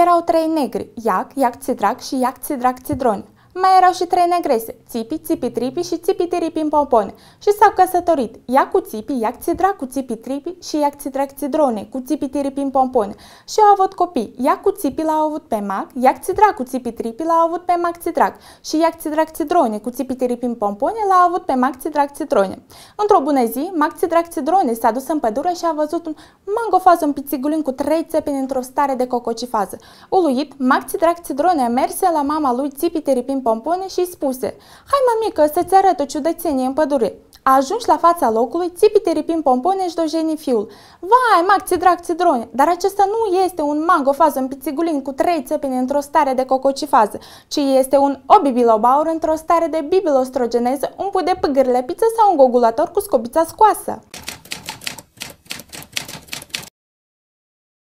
erau trei negri, Iac, Iac Țidrac și Iac Țidrac Țidroni. Mai erau și trei negrese, Țipi, Țipi Tripi și Țipi Tiripi în pompone. Și s-au căsătorit, ia cu Țipi, ia Țidra cu Țipi Tripi și ia Țidra Țidrone cu Țipi Tiripi în pompone. Și au avut copii, ia cu Țipi l au avut pe Mac, ia Țidra cu Țipi Tripi l au avut pe Mac Țidrac și ia Țidra Țidrone cu Țipi Tiripi în pompone l-a avut pe Mac Țidrac Țidrone. Într-o bună zi, Mac Țidrac Țidrone s-a dus în pădure și a văzut un mangofaz, un pițigulin cu trei țepini într-o stare de cococifază. Uluit, Mac Țidrac Țidrone a mers la mama lui Țipi Tiripim pompone și spuse Hai, mămică, să-ți arăt o ciudățenie în pădure. A ajuns la fața locului, țipite ripim pompone și dojeni fiul. Vai, mag, ți drag, ți drone, dar acesta nu este un magofaz în pițigulin cu trei țăpini într-o stare de cococifază, ci este un obibilobaur într-o stare de bibilostrogeneză umput de pâgârile piță sau un gogulator cu scobița scoasă.